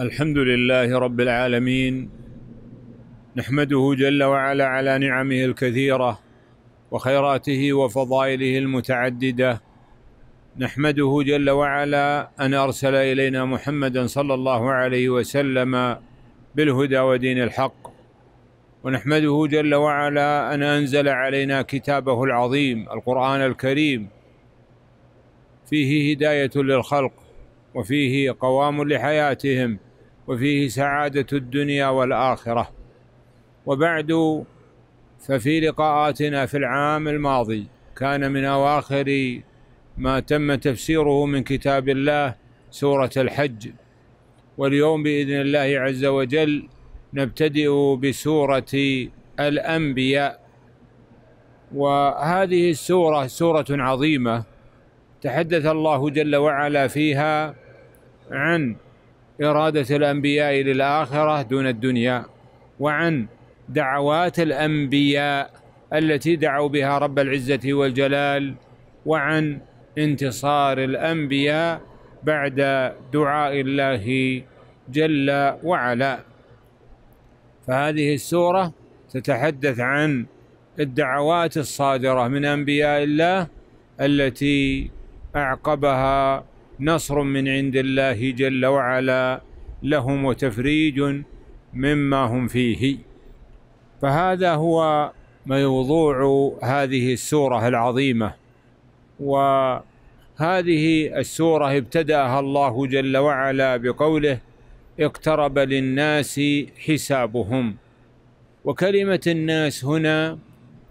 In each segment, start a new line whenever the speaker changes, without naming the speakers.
الحمد لله رب العالمين نحمده جل وعلا على نعمه الكثيره وخيراته وفضائله المتعدده نحمده جل وعلا ان ارسل الينا محمدا صلى الله عليه وسلم بالهدى ودين الحق ونحمده جل وعلا ان انزل علينا كتابه العظيم القران الكريم فيه هدايه للخلق وفيه قوام لحياتهم وفيه سعادة الدنيا والآخرة وبعد ففي لقاءاتنا في العام الماضي كان من أواخر ما تم تفسيره من كتاب الله سورة الحج واليوم بإذن الله عز وجل نبتدئ بسورة الأنبياء وهذه السورة سورة عظيمة تحدث الله جل وعلا فيها عن إرادة الأنبياء للآخرة دون الدنيا وعن دعوات الأنبياء التي دعوا بها رب العزة والجلال وعن انتصار الأنبياء بعد دعاء الله جل وعلا فهذه السورة تتحدث عن الدعوات الصادرة من أنبياء الله التي أعقبها نصر من عند الله جل وعلا لهم وتفريج مما هم فيه فهذا هو موضوع هذه السوره العظيمه وهذه السوره ابتداها الله جل وعلا بقوله اقترب للناس حسابهم وكلمه الناس هنا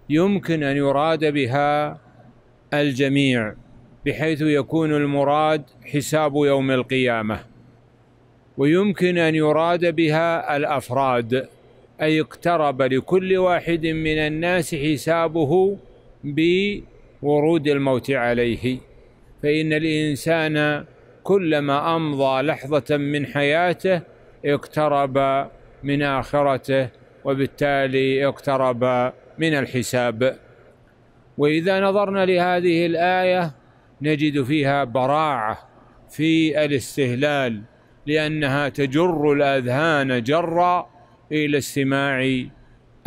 يمكن ان يراد بها الجميع بحيث يكون المراد حساب يوم القيامه ويمكن ان يراد بها الافراد اي اقترب لكل واحد من الناس حسابه بورود الموت عليه فان الانسان كلما امضى لحظه من حياته اقترب من اخرته وبالتالي اقترب من الحساب واذا نظرنا لهذه الايه نجد فيها براعه في الاستهلال لانها تجر الاذهان جرا الى استماع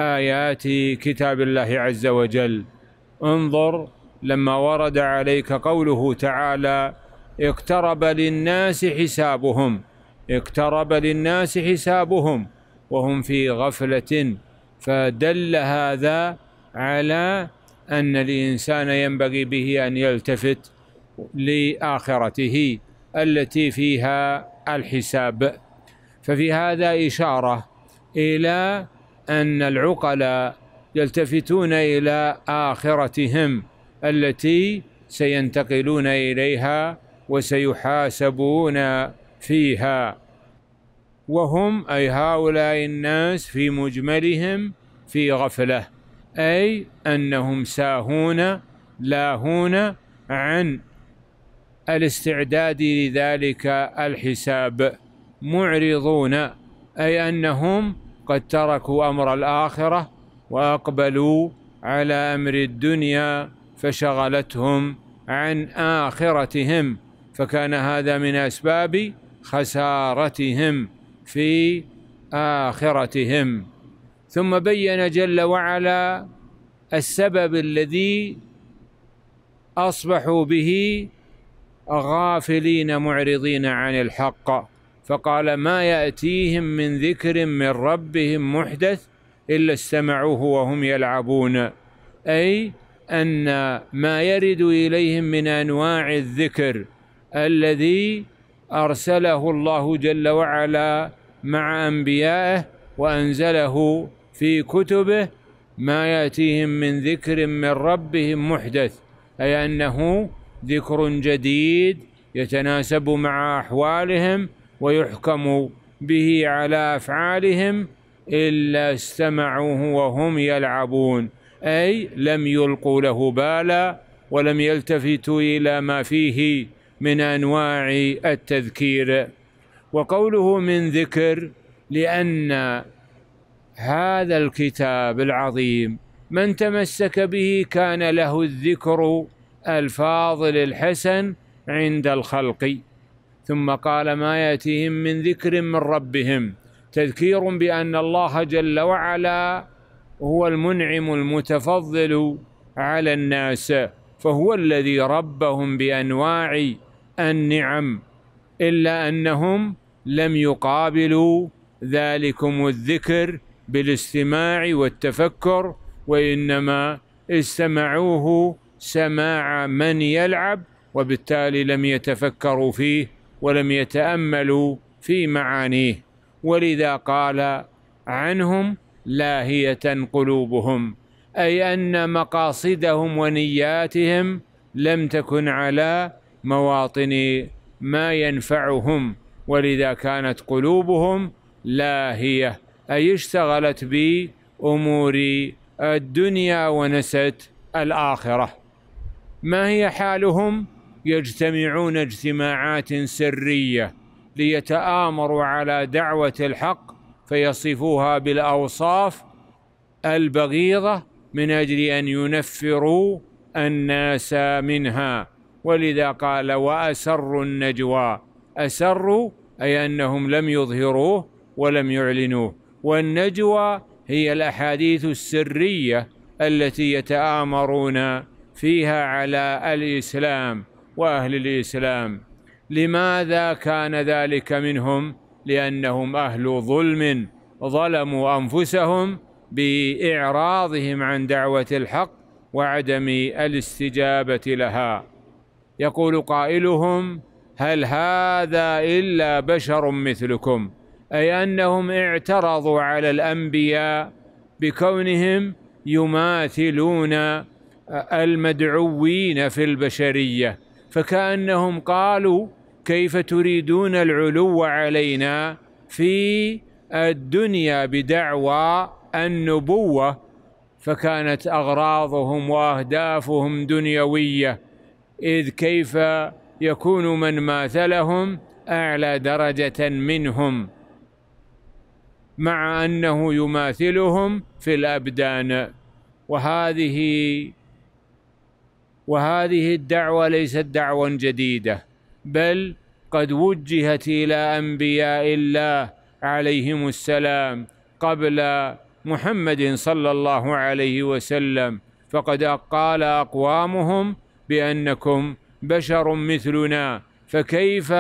ايات كتاب الله عز وجل انظر لما ورد عليك قوله تعالى اقترب للناس حسابهم اقترب للناس حسابهم وهم في غفله فدل هذا على ان الانسان ينبغي به ان يلتفت لاخرته التي فيها الحساب ففي هذا اشاره الى ان العقلاء يلتفتون الى اخرتهم التي سينتقلون اليها وسيحاسبون فيها وهم اي هؤلاء الناس في مجملهم في غفله اي انهم ساهون لاهون عن الاستعداد لذلك الحساب معرضون أي أنهم قد تركوا أمر الآخرة وأقبلوا على أمر الدنيا فشغلتهم عن آخرتهم فكان هذا من أسباب خسارتهم في آخرتهم ثم بين جل وعلا السبب الذي أصبحوا به غافلين معرضين عن الحق فقال ما يأتيهم من ذكر من ربهم محدث إلا استمعوه وهم يلعبون أي أن ما يرد إليهم من أنواع الذكر الذي أرسله الله جل وعلا مع أنبيائه وأنزله في كتبه ما يأتيهم من ذكر من ربهم محدث أي أنه ذكر جديد يتناسب مع أحوالهم ويحكم به على أفعالهم إلا استمعوه وهم يلعبون أي لم يلقوا له بالا ولم يلتفتوا إلى ما فيه من أنواع التذكير وقوله من ذكر لأن هذا الكتاب العظيم من تمسك به كان له الذكر الفاضل الحسن عند الخلق ثم قال ما ياتيهم من ذكر من ربهم تذكير بان الله جل وعلا هو المنعم المتفضل على الناس فهو الذي ربهم بانواع النعم الا انهم لم يقابلوا ذلكم الذكر بالاستماع والتفكر وانما استمعوه سماع من يلعب وبالتالي لم يتفكروا فيه ولم يتاملوا في معانيه ولذا قال عنهم لاهيه قلوبهم اي ان مقاصدهم ونياتهم لم تكن على مواطن ما ينفعهم ولذا كانت قلوبهم لاهيه اي اشتغلت بامور الدنيا ونست الاخره ما هي حالهم يجتمعون اجتماعات سريه ليتامروا على دعوه الحق فيصفوها بالاوصاف البغيضه من اجل ان ينفروا الناس منها ولذا قال واسروا النجوى اسروا اي انهم لم يظهروه ولم يعلنوه والنجوى هي الاحاديث السريه التي يتامرون فيها على الإسلام وأهل الإسلام لماذا كان ذلك منهم لأنهم أهل ظلم ظلموا أنفسهم بإعراضهم عن دعوة الحق وعدم الاستجابة لها يقول قائلهم هل هذا إلا بشر مثلكم أي أنهم اعترضوا على الأنبياء بكونهم يماثلون المدعوين في البشريه فكانهم قالوا كيف تريدون العلو علينا في الدنيا بدعوى النبوه فكانت اغراضهم واهدافهم دنيويه اذ كيف يكون من ماثلهم اعلى درجه منهم مع انه يماثلهم في الابدان وهذه وهذه الدعوه ليست دعوه جديده بل قد وجهت الى انبياء الله عليهم السلام قبل محمد صلى الله عليه وسلم فقد قال اقوامهم بانكم بشر مثلنا فكيف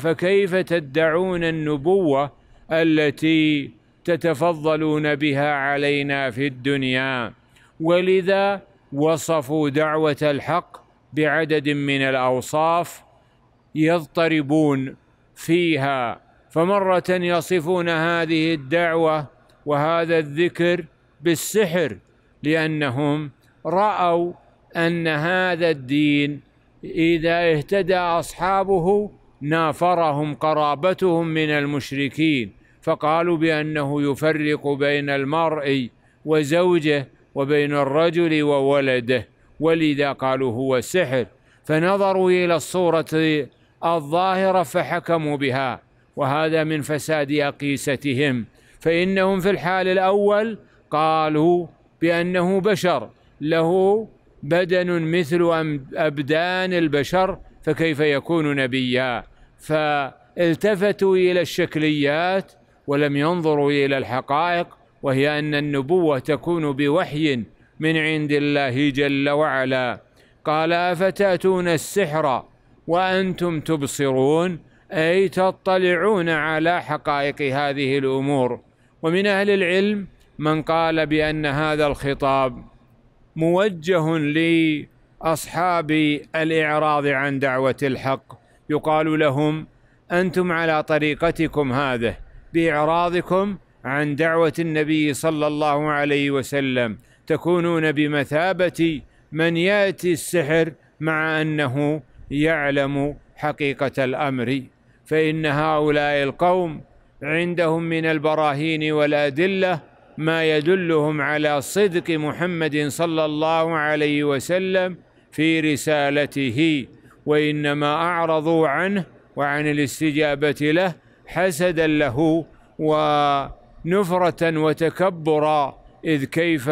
فكيف تدعون النبوه التي تتفضلون بها علينا في الدنيا ولذا وصفوا دعوة الحق بعدد من الأوصاف يضطربون فيها فمرة يصفون هذه الدعوة وهذا الذكر بالسحر لأنهم رأوا أن هذا الدين إذا اهتدى أصحابه نافرهم قرابتهم من المشركين فقالوا بأنه يفرق بين المرء وزوجه وبين الرجل وولده ولذا قالوا هو سحر فنظروا إلى الصورة الظاهرة فحكموا بها وهذا من فساد أقيستهم فإنهم في الحال الأول قالوا بأنه بشر له بدن مثل أبدان البشر فكيف يكون نبيا فالتفتوا إلى الشكليات ولم ينظروا إلى الحقائق وهي ان النبوه تكون بوحي من عند الله جل وعلا قال افتاتون السحر وانتم تبصرون اي تطلعون على حقائق هذه الامور ومن اهل العلم من قال بان هذا الخطاب موجه لاصحاب الاعراض عن دعوه الحق يقال لهم انتم على طريقتكم هذه باعراضكم عن دعوة النبي صلى الله عليه وسلم تكونون بمثابة من يأتي السحر مع أنه يعلم حقيقة الأمر فإن هؤلاء القوم عندهم من البراهين والأدلة ما يدلهم على صدق محمد صلى الله عليه وسلم في رسالته وإنما أعرضوا عنه وعن الاستجابة له حسدا له و نفرة وتكبرا إذ كيف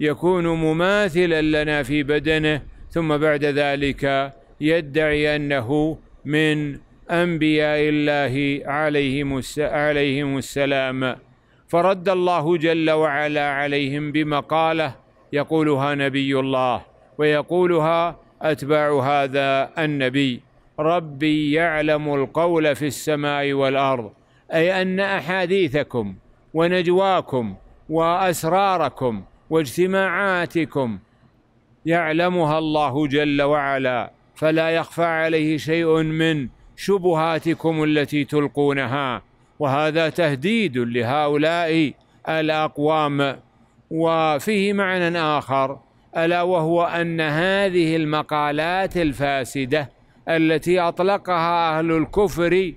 يكون مماثلا لنا في بدنه ثم بعد ذلك يدعي أنه من أنبياء الله عليهم عليهم السلام فرد الله جل وعلا عليهم بمقالة يقولها نبي الله ويقولها أتباع هذا النبي ربي يعلم القول في السماء والأرض أي أن أحاديثكم ونجواكم واسراركم واجتماعاتكم يعلمها الله جل وعلا فلا يخفى عليه شيء من شبهاتكم التي تلقونها وهذا تهديد لهؤلاء الاقوام وفيه معنى اخر الا وهو ان هذه المقالات الفاسده التي اطلقها اهل الكفر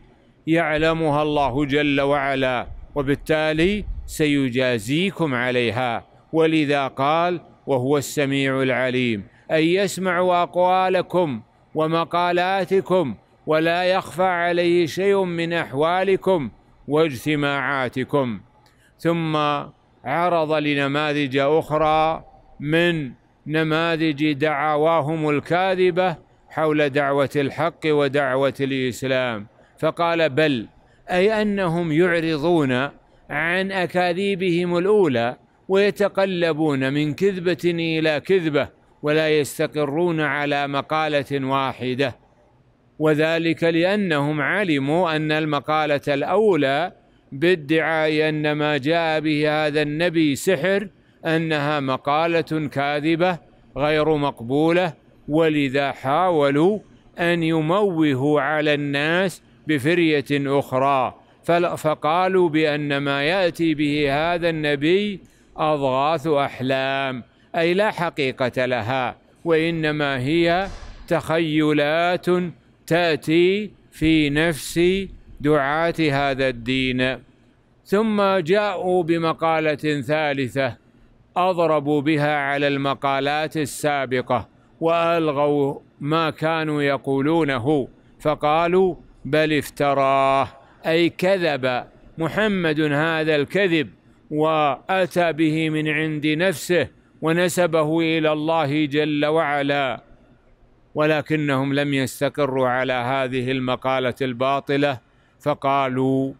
يعلمها الله جل وعلا وبالتالي سيجازيكم عليها ولذا قال وهو السميع العليم أن يسمع أقوالكم ومقالاتكم ولا يخفى عليه شيء من أحوالكم واجتماعاتكم ثم عرض لنماذج أخرى من نماذج دعواهم الكاذبة حول دعوة الحق ودعوة الإسلام فقال بل أي أنهم يعرضون عن أكاذيبهم الأولى ويتقلبون من كذبة إلى كذبة ولا يستقرون على مقالة واحدة وذلك لأنهم علموا أن المقالة الأولى بادعاء أن ما جاء به هذا النبي سحر أنها مقالة كاذبة غير مقبولة ولذا حاولوا أن يموهوا على الناس بفرية أخرى فقالوا بأن ما يأتي به هذا النبي أضغاث أحلام أي لا حقيقة لها وإنما هي تخيلات تأتي في نفس دعاة هذا الدين ثم جاءوا بمقالة ثالثة أضربوا بها على المقالات السابقة وألغوا ما كانوا يقولونه فقالوا بل افتراه أي كذب محمد هذا الكذب وأتى به من عند نفسه ونسبه إلى الله جل وعلا ولكنهم لم يستقروا على هذه المقالة الباطلة فقالوا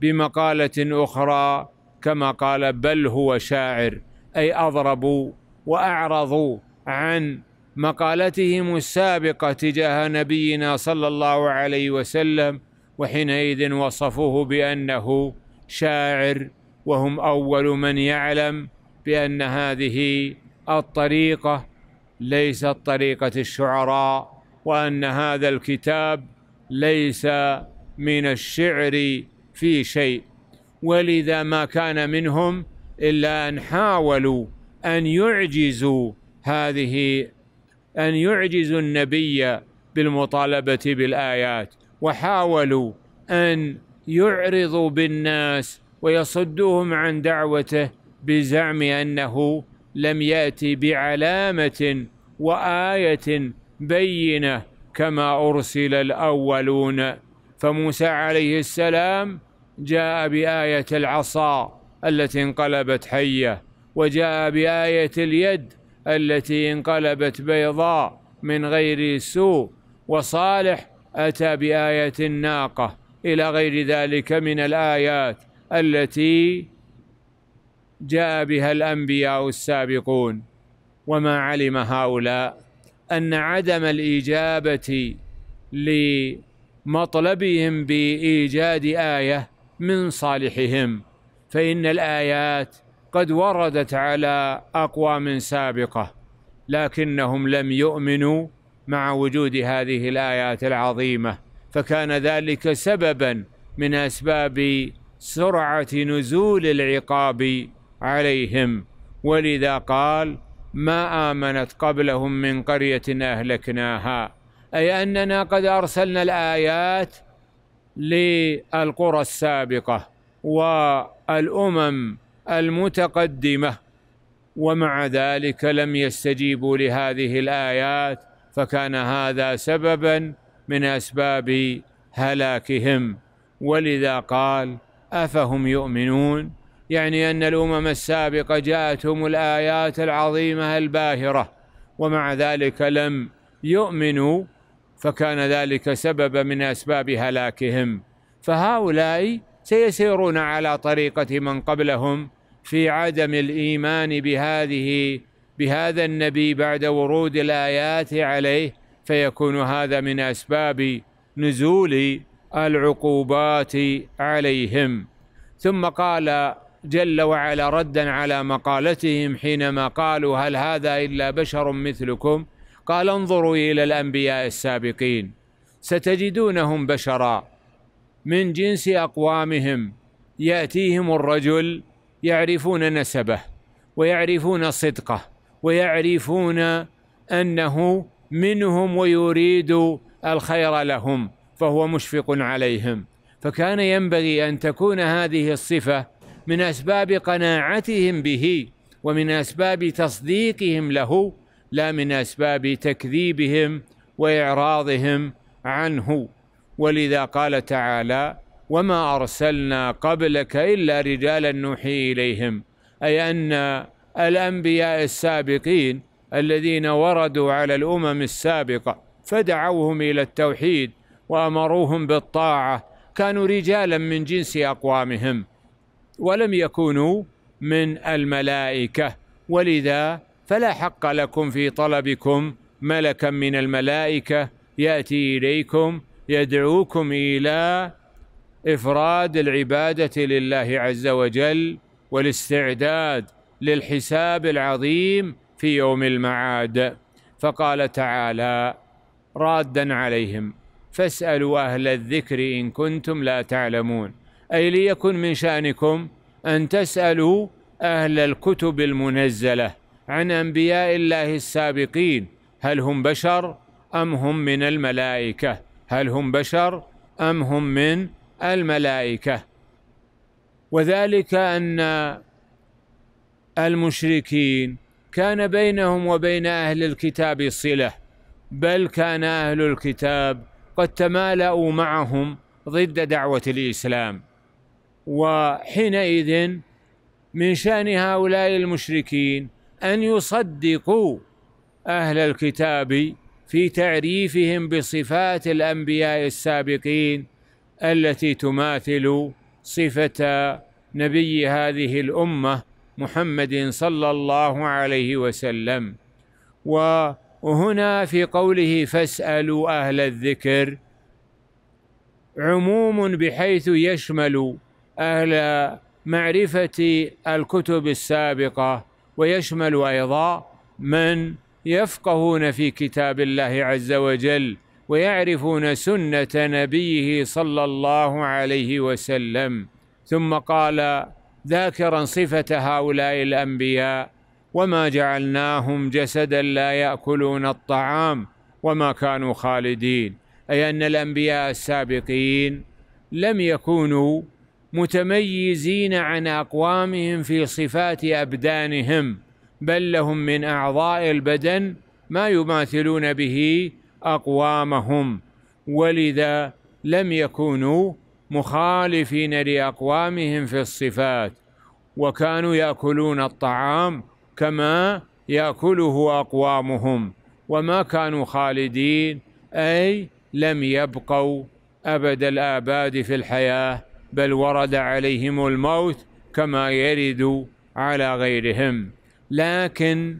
بمقالة أخرى كما قال بل هو شاعر أي أضربوا وأعرضوا عن مقالتهم السابقه تجاه نبينا صلى الله عليه وسلم وحينئذ وصفوه بانه شاعر وهم اول من يعلم بان هذه الطريقه ليست طريقه الشعراء وان هذا الكتاب ليس من الشعر في شيء ولذا ما كان منهم الا ان حاولوا ان يعجزوا هذه أن يعجزوا النبي بالمطالبة بالآيات وحاولوا أن يعرضوا بالناس ويصدوهم عن دعوته بزعم أنه لم يأتي بعلامة وآية بينة كما أرسل الأولون فموسى عليه السلام جاء بآية العصا التي انقلبت حية وجاء بآية اليد التي انقلبت بيضاء من غير سوء وصالح أتى بآية الناقة إلى غير ذلك من الآيات التي جاء بها الأنبياء السابقون وما علم هؤلاء أن عدم الإجابة لمطلبهم بإيجاد آية من صالحهم فإن الآيات قد وردت على اقوام سابقه لكنهم لم يؤمنوا مع وجود هذه الايات العظيمه فكان ذلك سببا من اسباب سرعه نزول العقاب عليهم ولذا قال ما امنت قبلهم من قريه اهلكناها اي اننا قد ارسلنا الايات للقرى السابقه والامم المتقدمه ومع ذلك لم يستجيبوا لهذه الايات فكان هذا سببا من اسباب هلاكهم ولذا قال افهم يؤمنون يعني ان الامم السابقه جاءتهم الايات العظيمه الباهره ومع ذلك لم يؤمنوا فكان ذلك سببا من اسباب هلاكهم فهؤلاء سيسيرون على طريقه من قبلهم في عدم الايمان بهذه بهذا النبي بعد ورود الايات عليه فيكون هذا من اسباب نزول العقوبات عليهم ثم قال جل وعلا ردا على مقالتهم حينما قالوا هل هذا الا بشر مثلكم قال انظروا الى الانبياء السابقين ستجدونهم بشرا من جنس اقوامهم ياتيهم الرجل يعرفون نسبه ويعرفون صدقه ويعرفون انه منهم ويريد الخير لهم فهو مشفق عليهم فكان ينبغي ان تكون هذه الصفه من اسباب قناعتهم به ومن اسباب تصديقهم له لا من اسباب تكذيبهم واعراضهم عنه ولذا قال تعالى وما ارسلنا قبلك الا رجالا نوحي اليهم اي ان الانبياء السابقين الذين وردوا على الامم السابقه فدعوهم الى التوحيد وامروهم بالطاعه كانوا رجالا من جنس اقوامهم ولم يكونوا من الملائكه ولذا فلا حق لكم في طلبكم ملكا من الملائكه ياتي اليكم يدعوكم الى افراد العباده لله عز وجل والاستعداد للحساب العظيم في يوم المعاد فقال تعالى رادا عليهم فاسالوا اهل الذكر ان كنتم لا تعلمون اي ليكن من شانكم ان تسالوا اهل الكتب المنزله عن انبياء الله السابقين هل هم بشر ام هم من الملائكه هل هم بشر ام هم من الملائكة وذلك أن المشركين كان بينهم وبين أهل الكتاب صلة بل كان أهل الكتاب قد تمالأوا معهم ضد دعوة الإسلام وحينئذ من شأن هؤلاء المشركين أن يصدقوا أهل الكتاب في تعريفهم بصفات الأنبياء السابقين التي تماثل صفة نبي هذه الأمة محمد صلى الله عليه وسلم وهنا في قوله فاسألوا أهل الذكر عموم بحيث يشمل أهل معرفة الكتب السابقة ويشمل أيضا من يفقهون في كتاب الله عز وجل ويعرفون سنة نبيه صلى الله عليه وسلم ثم قال ذاكرا صفة هؤلاء الأنبياء وما جعلناهم جسدا لا يأكلون الطعام وما كانوا خالدين أي أن الأنبياء السابقين لم يكونوا متميزين عن أقوامهم في صفات أبدانهم بل لهم من أعضاء البدن ما يماثلون به أقوامهم ولذا لم يكونوا مخالفين لأقوامهم في الصفات وكانوا يأكلون الطعام كما يأكله أقوامهم وما كانوا خالدين أي لم يبقوا أبد الآباد في الحياة بل ورد عليهم الموت كما يرد على غيرهم لكن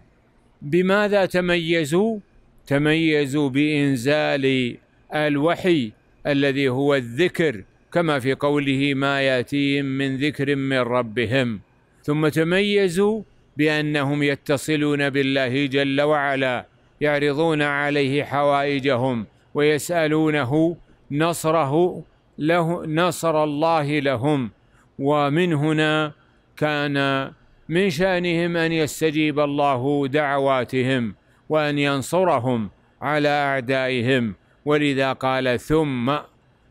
بماذا تميزوا تميزوا بإنزال الوحي الذي هو الذكر كما في قوله ما ياتيهم من ذكر من ربهم ثم تميزوا بأنهم يتصلون بالله جل وعلا يعرضون عليه حوائجهم ويسألونه نصره له نصر الله لهم ومن هنا كان من شأنهم أن يستجيب الله دعواتهم وأن ينصرهم على أعدائهم ولذا قال ثم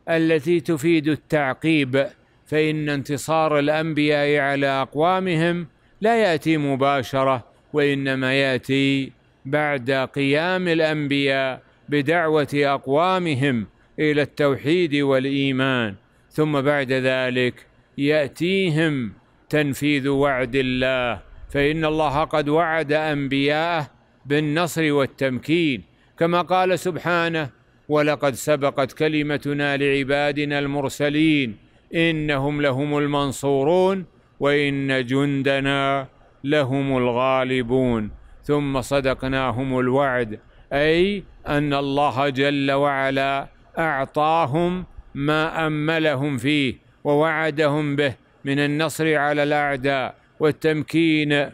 التي تفيد التعقيب فإن انتصار الأنبياء على أقوامهم لا يأتي مباشرة وإنما يأتي بعد قيام الأنبياء بدعوة أقوامهم إلى التوحيد والإيمان ثم بعد ذلك يأتيهم تنفيذ وعد الله فإن الله قد وعد أنبياءه بالنصر والتمكين كما قال سبحانه ولقد سبقت كلمتنا لعبادنا المرسلين انهم لهم المنصورون وان جندنا لهم الغالبون ثم صدقناهم الوعد اي ان الله جل وعلا اعطاهم ما املهم فيه ووعدهم به من النصر على الاعداء والتمكين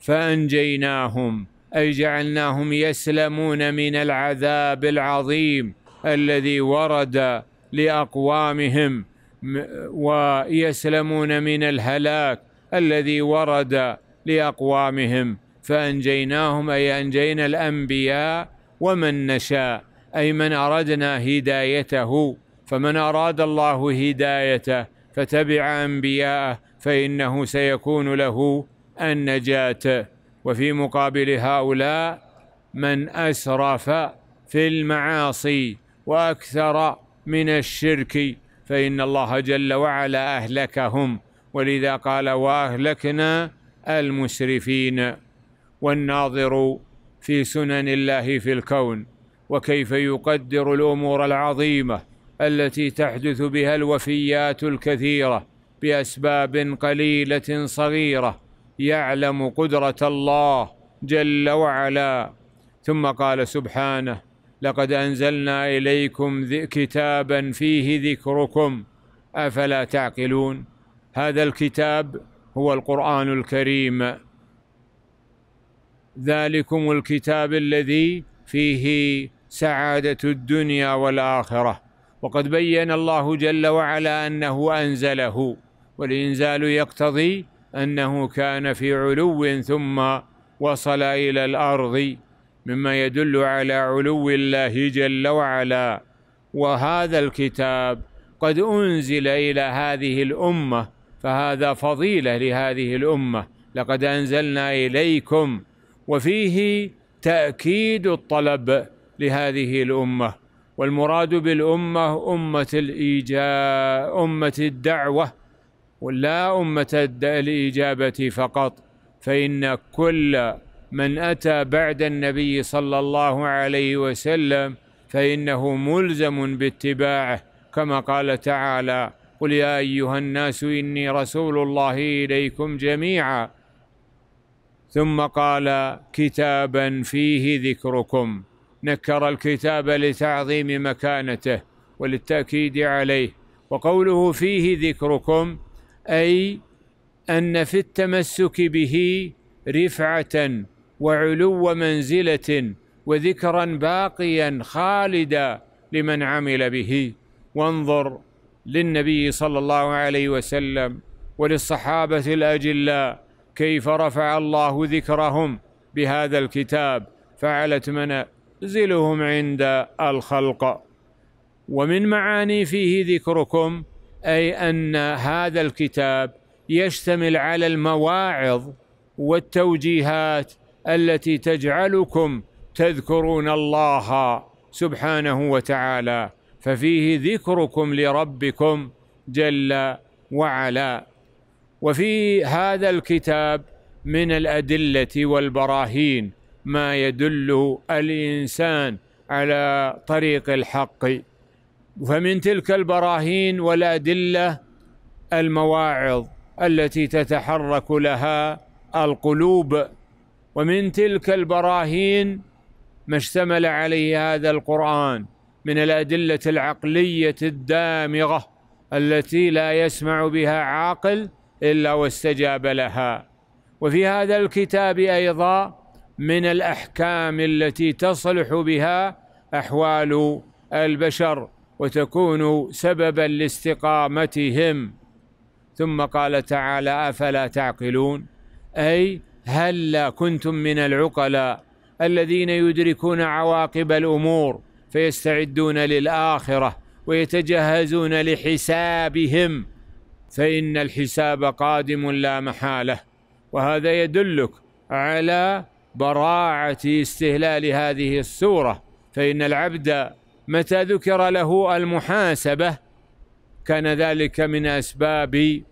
فانجيناهم اي جعلناهم يسلمون من العذاب العظيم الذي ورد لاقوامهم ويسلمون من الهلاك الذي ورد لاقوامهم فانجيناهم اي انجينا الانبياء ومن نشاء اي من اردنا هدايته فمن اراد الله هدايته فتبع انبياءه فانه سيكون له النجاه وفي مقابل هؤلاء من اسرف في المعاصي واكثر من الشرك فان الله جل وعلا اهلكهم ولذا قال واهلكنا المسرفين والناظر في سنن الله في الكون وكيف يقدر الامور العظيمه التي تحدث بها الوفيات الكثيره باسباب قليله صغيره يعلم قدرة الله جل وعلا ثم قال سبحانه لقد أنزلنا إليكم كتابا فيه ذكركم أفلا تعقلون هذا الكتاب هو القرآن الكريم ذلكم الكتاب الذي فيه سعادة الدنيا والآخرة وقد بين الله جل وعلا أنه أنزله والإنزال يقتضي أنه كان في علو ثم وصل إلى الأرض مما يدل على علو الله جل وعلا وهذا الكتاب قد أنزل إلى هذه الأمة فهذا فضيلة لهذه الأمة لقد أنزلنا إليكم وفيه تأكيد الطلب لهذه الأمة والمراد بالأمة أمة الايجاب أمة الدعوة ولا أمة الإجابة فقط فإن كل من أتى بعد النبي صلى الله عليه وسلم فإنه ملزم باتباعه كما قال تعالى قل يا أيها الناس إني رسول الله إليكم جميعا ثم قال كتابا فيه ذكركم نكر الكتاب لتعظيم مكانته وللتأكيد عليه وقوله فيه ذكركم اي ان في التمسك به رفعه وعلو منزله وذكرا باقيا خالدا لمن عمل به وانظر للنبي صلى الله عليه وسلم وللصحابه الاجلاء كيف رفع الله ذكرهم بهذا الكتاب فعلت منازلهم عند الخلق ومن معاني فيه ذكركم اي ان هذا الكتاب يشتمل على المواعظ والتوجيهات التي تجعلكم تذكرون الله سبحانه وتعالى ففيه ذكركم لربكم جل وعلا وفي هذا الكتاب من الادله والبراهين ما يدل الانسان على طريق الحق فمن تلك البراهين والادله المواعظ التي تتحرك لها القلوب ومن تلك البراهين ما اشتمل عليه هذا القران من الادله العقليه الدامغه التي لا يسمع بها عاقل الا واستجاب لها وفي هذا الكتاب ايضا من الاحكام التي تصلح بها احوال البشر وتكون سببا لاستقامتهم ثم قال تعالى افلا تعقلون اي هلا كنتم من العقلاء الذين يدركون عواقب الامور فيستعدون للاخره ويتجهزون لحسابهم فان الحساب قادم لا محاله وهذا يدلك على براعه استهلال هذه السوره فان العبد متى ذكر له المحاسبه كان ذلك من اسباب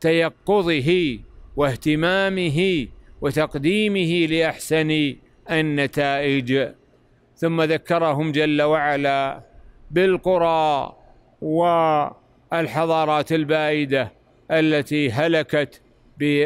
تيقظه واهتمامه وتقديمه لاحسن النتائج ثم ذكرهم جل وعلا بالقرى والحضارات البائده التي هلكت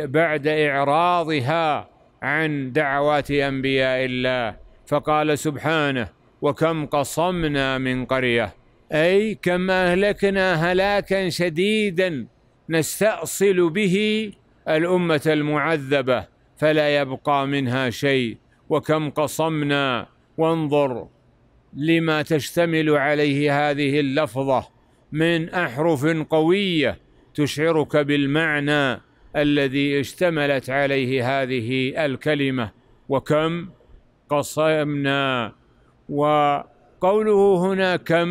بعد اعراضها عن دعوات انبياء الله فقال سبحانه وكم قصمنا من قرية أي كم أهلكنا هلاكا شديدا نستأصل به الأمة المعذبة فلا يبقى منها شيء وكم قصمنا وانظر لما تشتمل عليه هذه اللفظة من أحرف قوية تشعرك بالمعنى الذي اشتملت عليه هذه الكلمة وكم قصمنا وقوله هنا كم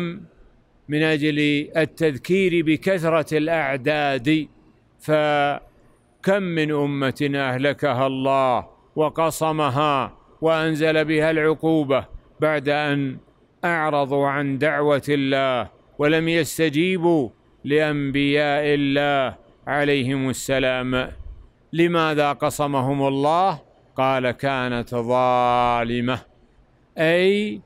من اجل التذكير بكثره الاعداد فكم من امه اهلكها الله وقصمها وانزل بها العقوبه بعد ان اعرضوا عن دعوه الله ولم يستجيبوا لانبياء الله عليهم السلام لماذا قصمهم الله قال كانت ظالمه اي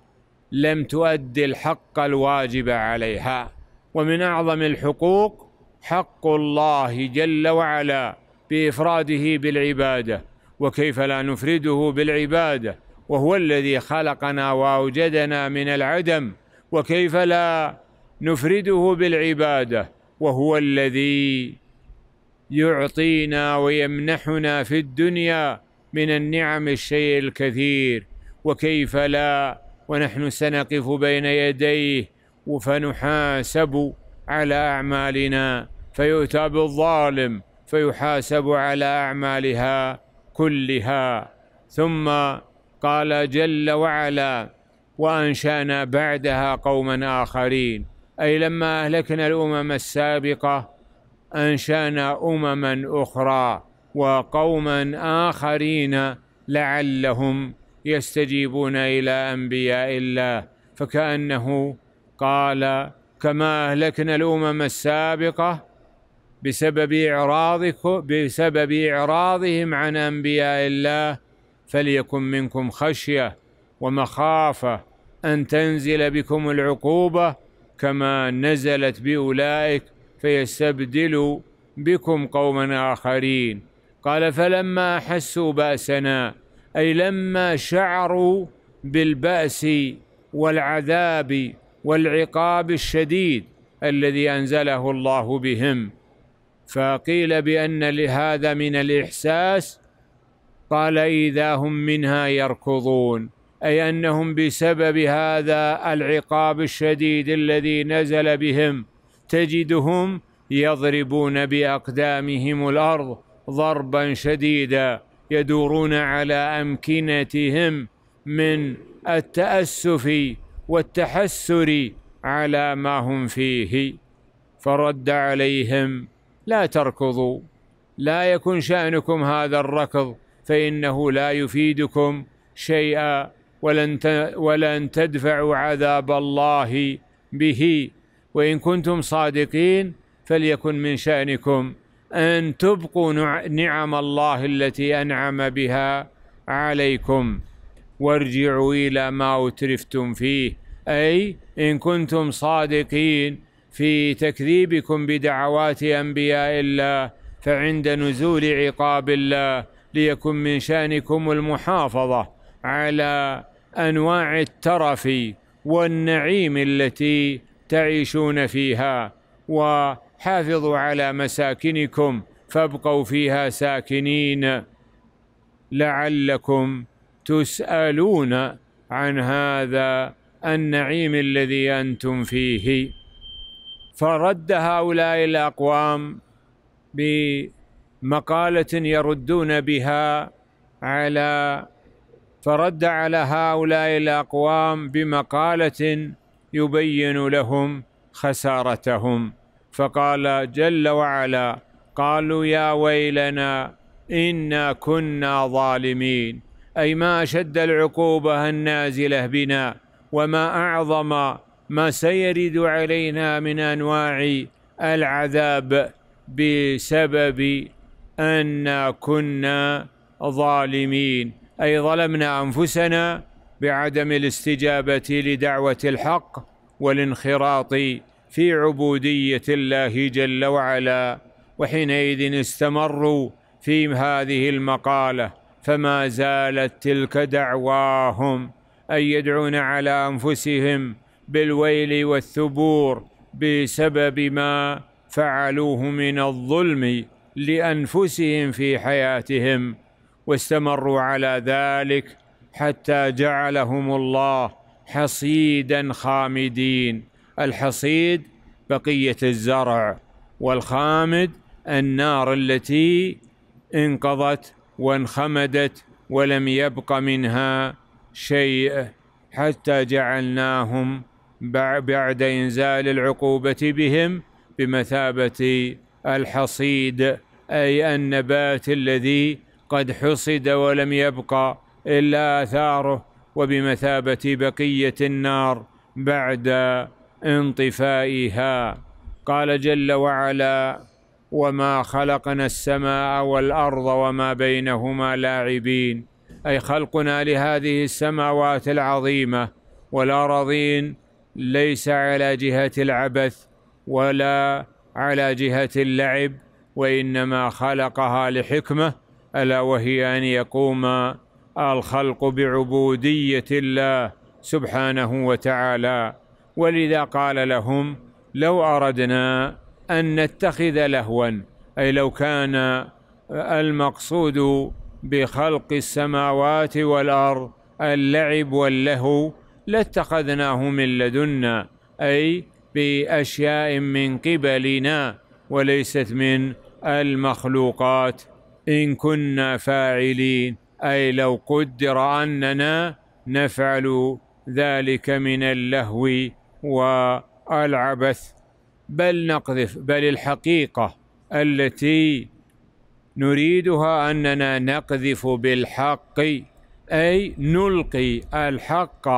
لم تؤدي الحق الواجب عليها ومن اعظم الحقوق حق الله جل وعلا بافراده بالعباده وكيف لا نفرده بالعباده وهو الذي خلقنا واوجدنا من العدم وكيف لا نفرده بالعباده وهو الذي يعطينا ويمنحنا في الدنيا من النعم الشيء الكثير وكيف لا ونحن سنقف بين يديه فنحاسب على اعمالنا فيؤتى بالظالم فيحاسب على اعمالها كلها ثم قال جل وعلا وانشانا بعدها قوما اخرين اي لما اهلكنا الامم السابقه انشانا امما اخرى وقوما اخرين لعلهم يستجيبون الى انبياء الله فكانه قال كما اهلكنا الامم السابقه بسبب اعراضكم بسبب اعراضهم عن انبياء الله فليكن منكم خشيه ومخافه ان تنزل بكم العقوبه كما نزلت باولئك فيستبدلوا بكم قوما اخرين قال فلما احسوا باسنا اي لما شعروا بالباس والعذاب والعقاب الشديد الذي انزله الله بهم فقيل بان لهذا من الاحساس قال اذا هم منها يركضون اي انهم بسبب هذا العقاب الشديد الذي نزل بهم تجدهم يضربون باقدامهم الارض ضربا شديدا يدورون على امكنتهم من التاسف والتحسر على ما هم فيه فرد عليهم لا تركضوا لا يكن شانكم هذا الركض فانه لا يفيدكم شيئا ولن ولن تدفعوا عذاب الله به وان كنتم صادقين فليكن من شانكم أن تبقوا نعم الله التي أنعم بها عليكم وارجعوا إلى ما أترفتم فيه أي إن كنتم صادقين في تكذيبكم بدعوات أنبياء الله فعند نزول عقاب الله ليكن من شأنكم المحافظة على أنواع الترف والنعيم التي تعيشون فيها و حافظوا على مساكنكم فابقوا فيها ساكنين لعلكم تسالون عن هذا النعيم الذي انتم فيه فرد هؤلاء الاقوام بمقاله يردون بها على فرد على هؤلاء الاقوام بمقاله يبين لهم خسارتهم فقال جل وعلا قالوا يا ويلنا انا كنا ظالمين اي ما اشد العقوبه النازله بنا وما اعظم ما سيرد علينا من انواع العذاب بسبب أن كنا ظالمين أي ظلمنا أنفسنا بعدم الاستجابة لدعوة الحق والانخراط في عبودية الله جل وعلا وحينئذ استمروا في هذه المقالة فما زالت تلك دعواهم أن يدعون على أنفسهم بالويل والثبور بسبب ما فعلوه من الظلم لأنفسهم في حياتهم واستمروا على ذلك حتى جعلهم الله حصيدا خامدين الحصيد بقية الزرع والخامد النار التي انقضت وانخمدت ولم يبق منها شيء حتى جعلناهم بعد إنزال العقوبة بهم بمثابة الحصيد أي النبات الذي قد حصد ولم يبق إلا آثاره وبمثابة بقية النار بعد انطفائها قال جل وعلا وما خلقنا السماء والارض وما بينهما لاعبين اي خلقنا لهذه السماوات العظيمه والارضين ليس على جهه العبث ولا على جهه اللعب وانما خلقها لحكمه الا وهي ان يقوم الخلق بعبوديه الله سبحانه وتعالى ولذا قال لهم لو أردنا أن نتخذ لهوا أي لو كان آه، المقصود بخلق السماوات والأرض اللعب واللهو لاتخذناه من لدنا أي بأشياء من قبلنا وليست من المخلوقات إن كنا فاعلين أي لو قدر أننا نفعل ذلك من اللهو والعبث بل نقذف بل الحقيقة التي نريدها أننا نقذف بالحق أي نلقي الحق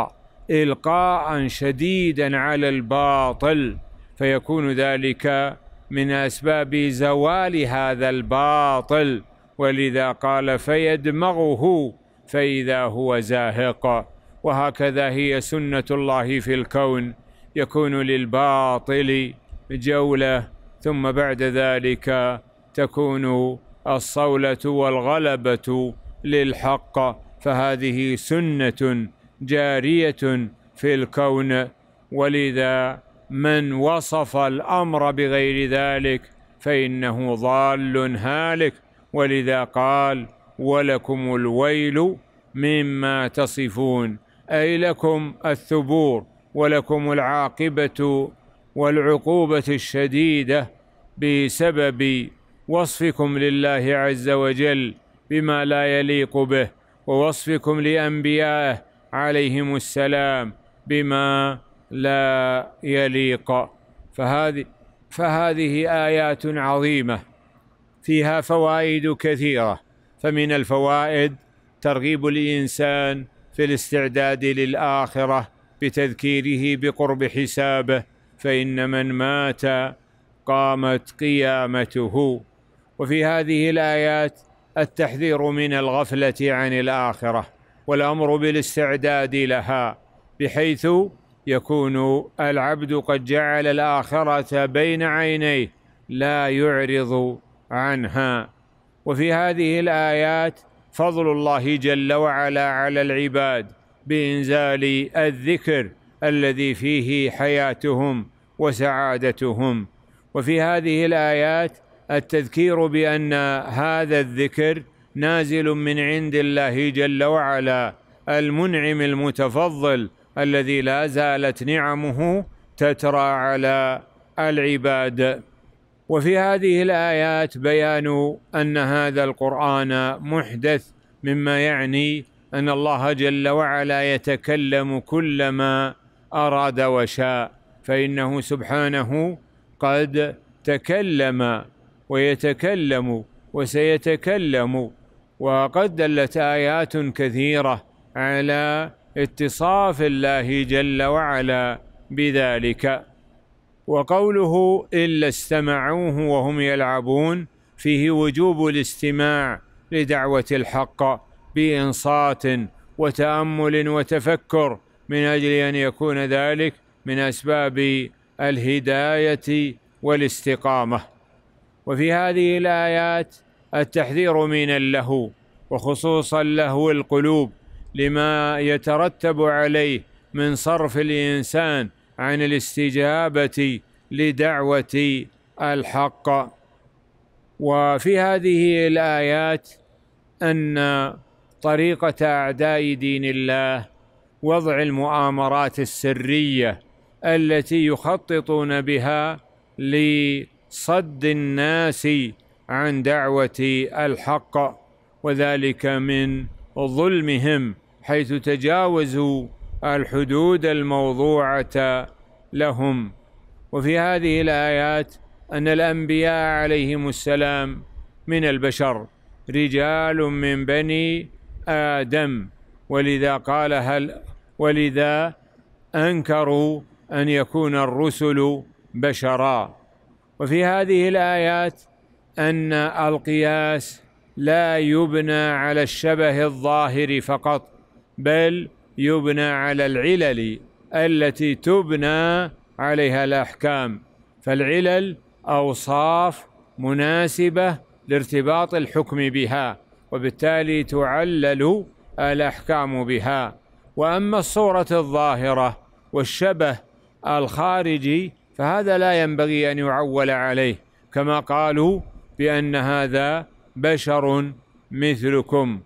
إلقاء شديدا على الباطل فيكون ذلك من أسباب زوال هذا الباطل ولذا قال فيدمغه فإذا هو زاهق وهكذا هي سنة الله في الكون يكون للباطل جوله ثم بعد ذلك تكون الصوله والغلبه للحق فهذه سنه جاريه في الكون ولذا من وصف الامر بغير ذلك فانه ضال هالك ولذا قال ولكم الويل مما تصفون اي لكم الثبور ولكم العاقبه والعقوبه الشديده بسبب وصفكم لله عز وجل بما لا يليق به ووصفكم لانبيائه عليهم السلام بما لا يليق فهذه فهذه ايات عظيمه فيها فوائد كثيره فمن الفوائد ترغيب الانسان في الاستعداد للاخره بتذكيره بقرب حسابه فان من مات قامت قيامته وفي هذه الايات التحذير من الغفله عن الاخره والامر بالاستعداد لها بحيث يكون العبد قد جعل الاخره بين عينيه لا يعرض عنها وفي هذه الايات فضل الله جل وعلا على العباد بانزال الذكر الذي فيه حياتهم وسعادتهم وفي هذه الايات التذكير بان هذا الذكر نازل من عند الله جل وعلا المنعم المتفضل الذي لا زالت نعمه تترى على العباد وفي هذه الايات بيان ان هذا القران محدث مما يعني ان الله جل وعلا يتكلم كلما اراد وشاء فانه سبحانه قد تكلم ويتكلم وسيتكلم وقد دلت ايات كثيره على اتصاف الله جل وعلا بذلك وقوله الا استمعوه وهم يلعبون فيه وجوب الاستماع لدعوه الحق بانصات وتامل وتفكر من اجل ان يكون ذلك من اسباب الهدايه والاستقامه وفي هذه الايات التحذير من اللهو وخصوصا لهو القلوب لما يترتب عليه من صرف الانسان عن الاستجابه لدعوه الحق وفي هذه الايات ان طريقه اعداء دين الله وضع المؤامرات السريه التي يخططون بها لصد الناس عن دعوه الحق وذلك من ظلمهم حيث تجاوزوا الحدود الموضوعه لهم وفي هذه الايات ان الانبياء عليهم السلام من البشر رجال من بني آدم ولذا قال هل ولذا أنكروا أن يكون الرسل بشرا وفي هذه الآيات أن القياس لا يبنى على الشبه الظاهر فقط بل يبنى على العلل التي تبنى عليها الأحكام فالعلل أوصاف مناسبة لارتباط الحكم بها وبالتالي تعلل الأحكام بها وأما الصورة الظاهرة والشبه الخارجي فهذا لا ينبغي أن يعول عليه كما قالوا بأن هذا بشر مثلكم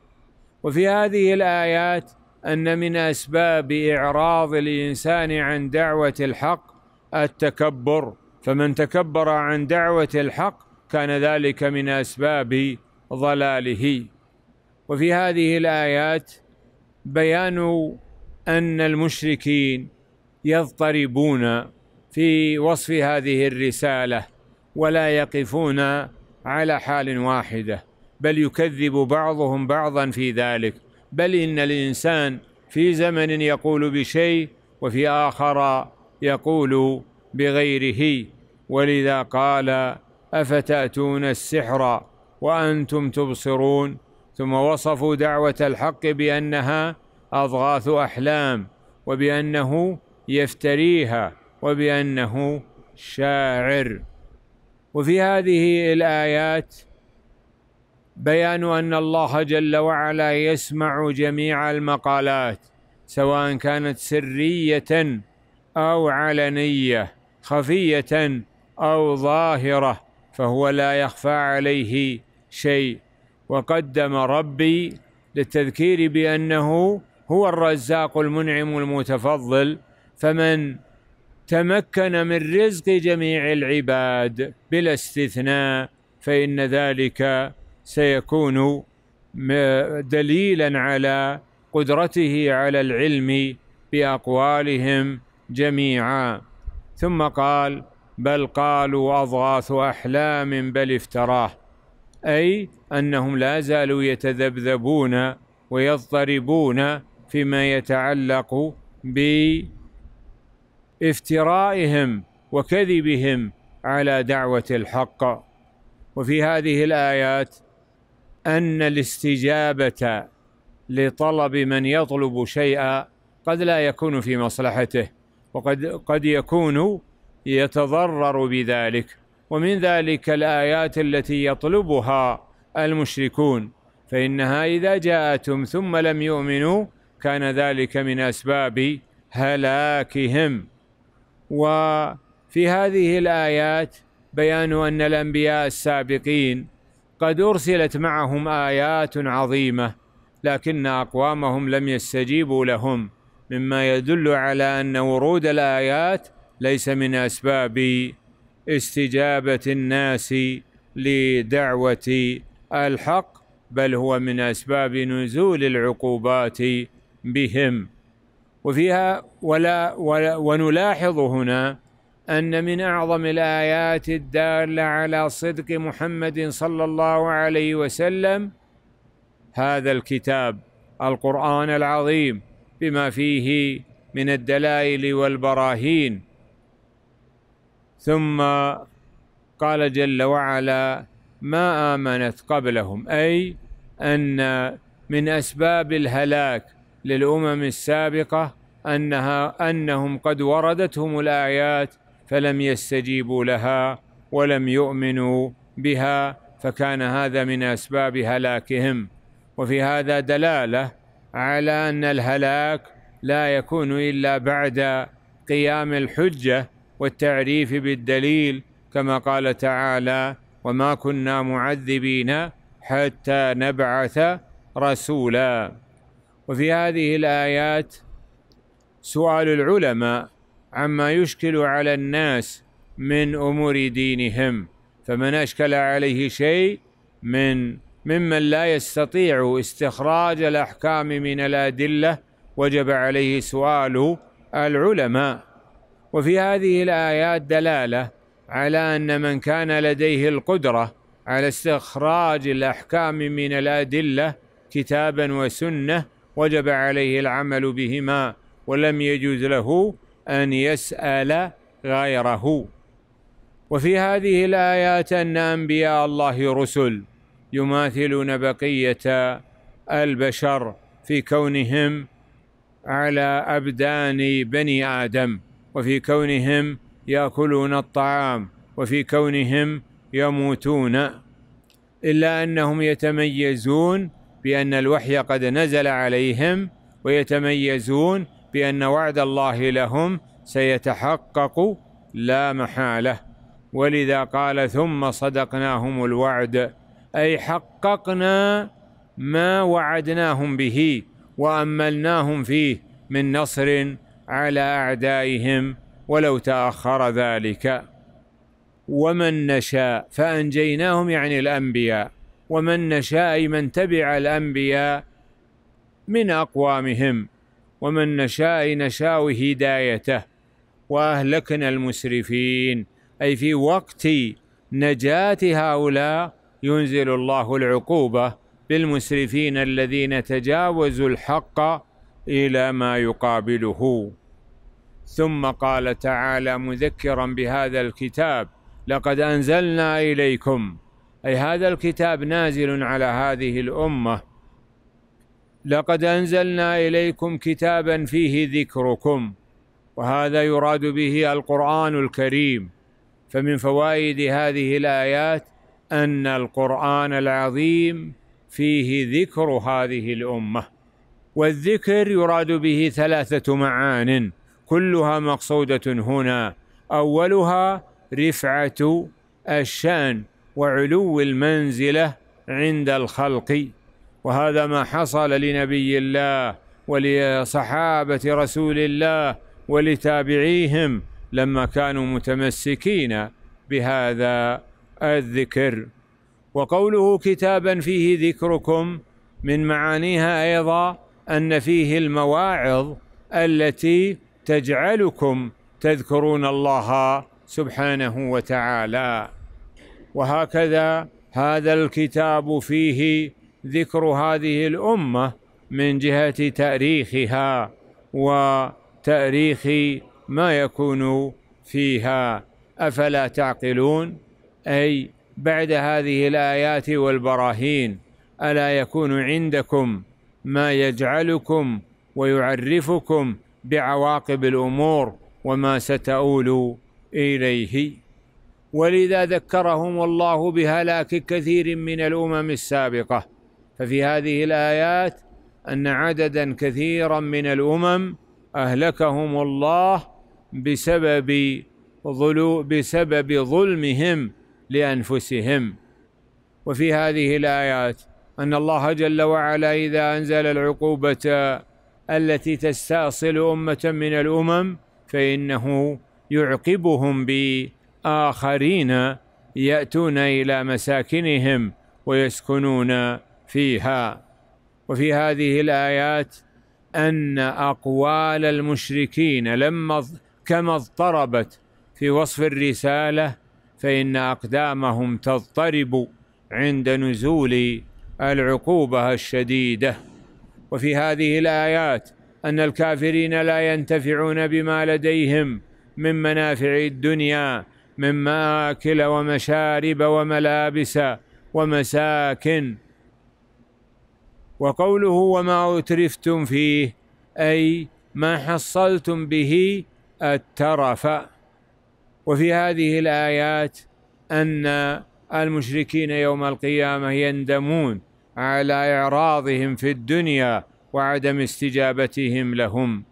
وفي هذه الآيات أن من أسباب إعراض الإنسان عن دعوة الحق التكبر فمن تكبر عن دعوة الحق كان ذلك من أسباب ضلاله وفي هذه الايات بيان ان المشركين يضطربون في وصف هذه الرساله ولا يقفون على حال واحده بل يكذب بعضهم بعضا في ذلك بل ان الانسان في زمن يقول بشيء وفي اخر يقول بغيره ولذا قال افتاتون السحر وانتم تبصرون ثم وصفوا دعوة الحق بأنها أضغاث أحلام وبأنه يفتريها وبأنه شاعر وفي هذه الآيات بيان أن الله جل وعلا يسمع جميع المقالات سواء كانت سرية أو علنية خفية أو ظاهرة فهو لا يخفى عليه شيء وقدم ربي للتذكير بانه هو الرزاق المنعم المتفضل فمن تمكن من رزق جميع العباد بلا استثناء فان ذلك سيكون دليلا على قدرته على العلم باقوالهم جميعا ثم قال بل قالوا اضغاث احلام بل افتراه أي أنهم لا زالوا يتذبذبون ويضطربون فيما يتعلق بافترائهم وكذبهم على دعوة الحق وفي هذه الآيات أن الاستجابة لطلب من يطلب شيئا قد لا يكون في مصلحته وقد قد يكون يتضرر بذلك ومن ذلك الآيات التي يطلبها المشركون فإنها إذا جاءتهم ثم لم يؤمنوا كان ذلك من أسباب هلاكهم وفي هذه الآيات بيان أن الأنبياء السابقين قد أرسلت معهم آيات عظيمة لكن أقوامهم لم يستجيبوا لهم مما يدل على أن ورود الآيات ليس من أسباب استجابه الناس لدعوه الحق بل هو من اسباب نزول العقوبات بهم وفيها ولا, ولا ونلاحظ هنا ان من اعظم الايات الداله على صدق محمد صلى الله عليه وسلم هذا الكتاب القران العظيم بما فيه من الدلائل والبراهين ثم قال جل وعلا ما امنت قبلهم اي ان من اسباب الهلاك للامم السابقه انها انهم قد وردتهم الايات فلم يستجيبوا لها ولم يؤمنوا بها فكان هذا من اسباب هلاكهم وفي هذا دلاله على ان الهلاك لا يكون الا بعد قيام الحجه والتعريف بالدليل كما قال تعالى وما كنا معذبين حتى نبعث رسولا وفي هذه الايات سؤال العلماء عما يشكل على الناس من امور دينهم فمن اشكل عليه شيء من ممن لا يستطيع استخراج الاحكام من الادله وجب عليه سؤال العلماء وفي هذه الآيات دلالة على أن من كان لديه القدرة على استخراج الأحكام من الأدلة كتابا وسنة وجب عليه العمل بهما ولم يجوز له أن يسأل غيره وفي هذه الآيات أن أنبياء الله رسل يماثلون بقية البشر في كونهم على أبدان بني آدم وفي كونهم ياكلون الطعام وفي كونهم يموتون الا انهم يتميزون بان الوحي قد نزل عليهم ويتميزون بان وعد الله لهم سيتحقق لا محاله ولذا قال ثم صدقناهم الوعد اي حققنا ما وعدناهم به واملناهم فيه من نصر على اعدائهم ولو تاخر ذلك ومن نشاء فانجيناهم يعني الانبياء ومن نشاء اي من تبع الانبياء من اقوامهم ومن نشاء نشاء هدايته واهلكنا المسرفين اي في وقت نجاه هؤلاء ينزل الله العقوبه بالمسرفين الذين تجاوزوا الحق الى ما يقابله ثم قال تعالى مذكرا بهذا الكتاب لقد انزلنا اليكم اي هذا الكتاب نازل على هذه الامه لقد انزلنا اليكم كتابا فيه ذكركم وهذا يراد به القران الكريم فمن فوائد هذه الايات ان القران العظيم فيه ذكر هذه الامه والذكر يراد به ثلاثة معان كلها مقصودة هنا أولها رفعة الشأن وعلو المنزلة عند الخلق وهذا ما حصل لنبي الله ولصحابة رسول الله ولتابعيهم لما كانوا متمسكين بهذا الذكر وقوله كتابا فيه ذكركم من معانيها أيضا ان فيه المواعظ التي تجعلكم تذكرون الله سبحانه وتعالى وهكذا هذا الكتاب فيه ذكر هذه الامه من جهه تاريخها وتاريخ ما يكون فيها افلا تعقلون اي بعد هذه الايات والبراهين الا يكون عندكم ما يجعلكم ويعرفكم بعواقب الامور وما ستؤول اليه ولذا ذكرهم الله بهلاك كثير من الامم السابقه ففي هذه الايات ان عددا كثيرا من الامم اهلكهم الله بسبب ظلو بسبب ظلمهم لانفسهم وفي هذه الايات أن الله جل وعلا إذا أنزل العقوبة التي تستأصل أمة من الأمم فإنه يعقبهم بآخرين يأتون إلى مساكنهم ويسكنون فيها وفي هذه الآيات أن أقوال المشركين لما كما اضطربت في وصف الرسالة فإن أقدامهم تضطرب عند نزول العقوبة الشديدة وفي هذه الآيات أن الكافرين لا ينتفعون بما لديهم من منافع الدنيا من مآكل ومشارب وملابس ومساكن وقوله وما أترفتم فيه أي ما حصلتم به الترف وفي هذه الآيات أن المشركين يوم القيامة يندمون على إعراضهم في الدنيا وعدم استجابتهم لهم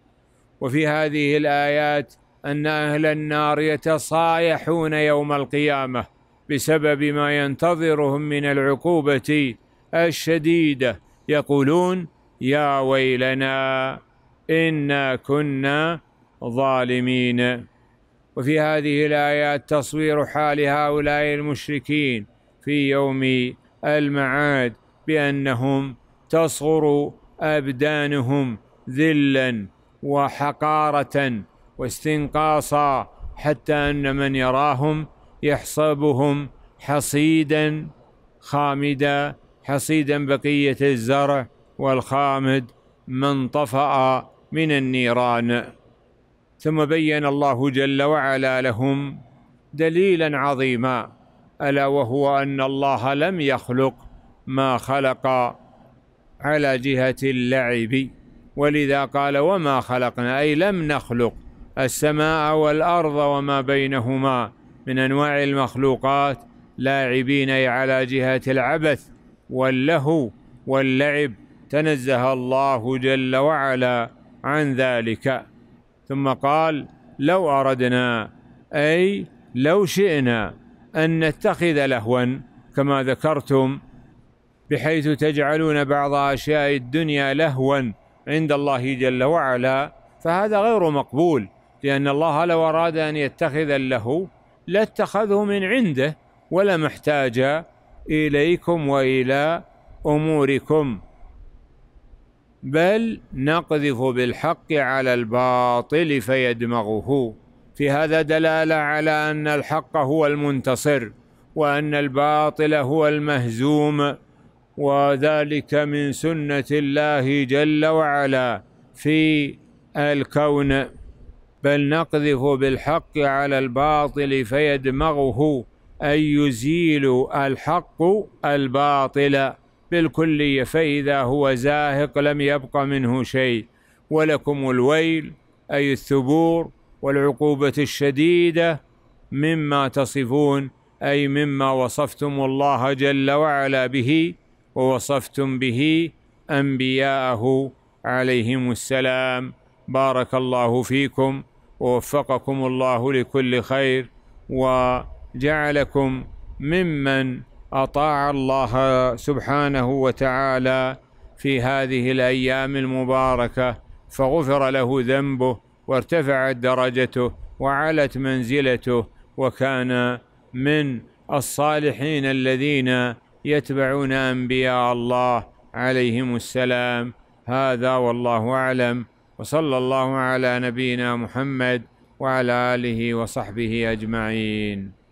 وفي هذه الآيات أن أهل النار يتصايحون يوم القيامة بسبب ما ينتظرهم من العقوبة الشديدة يقولون يا ويلنا إنا كنا ظالمين وفي هذه الآيات تصوير حال هؤلاء المشركين في يوم المعاد بانهم تصغر ابدانهم ذلا وحقاره واستنقاصا حتى ان من يراهم يحسبهم حصيدا خامدا حصيدا بقيه الزرع والخامد من طفأ من النيران ثم بين الله جل وعلا لهم دليلا عظيما الا وهو ان الله لم يخلق ما خلق على جهة اللعب ولذا قال وما خلقنا أي لم نخلق السماء والأرض وما بينهما من أنواع المخلوقات لاعبين على جهة العبث واللهو واللعب تنزه الله جل وعلا عن ذلك ثم قال لو أردنا أي لو شئنا أن نتخذ لهوا كما ذكرتم بحيث تجعلون بعض أشياء الدنيا لهوا عند الله جل وعلا فهذا غير مقبول لأن الله لو أراد أن يتخذ اللهو لاتخذه من عنده ولا احتاج إليكم وإلى أموركم بل نقذف بالحق على الباطل فيدمغه في هذا دلاله على ان الحق هو المنتصر وان الباطل هو المهزوم وذلك من سنة الله جل وعلا في الكون بل نقذف بالحق على الباطل فيدمغه أي يزيل الحق الباطل بالكلية فإذا هو زاهق لم يبق منه شيء ولكم الويل أي الثبور والعقوبة الشديدة مما تصفون أي مما وصفتم الله جل وعلا به ووصفتم به انبياءه عليهم السلام بارك الله فيكم ووفقكم الله لكل خير وجعلكم ممن اطاع الله سبحانه وتعالى في هذه الايام المباركه فغفر له ذنبه وارتفعت درجته وعلت منزلته وكان من الصالحين الذين يتبعون انبياء الله عليهم السلام هذا والله اعلم وصلى الله على نبينا محمد وعلى اله وصحبه اجمعين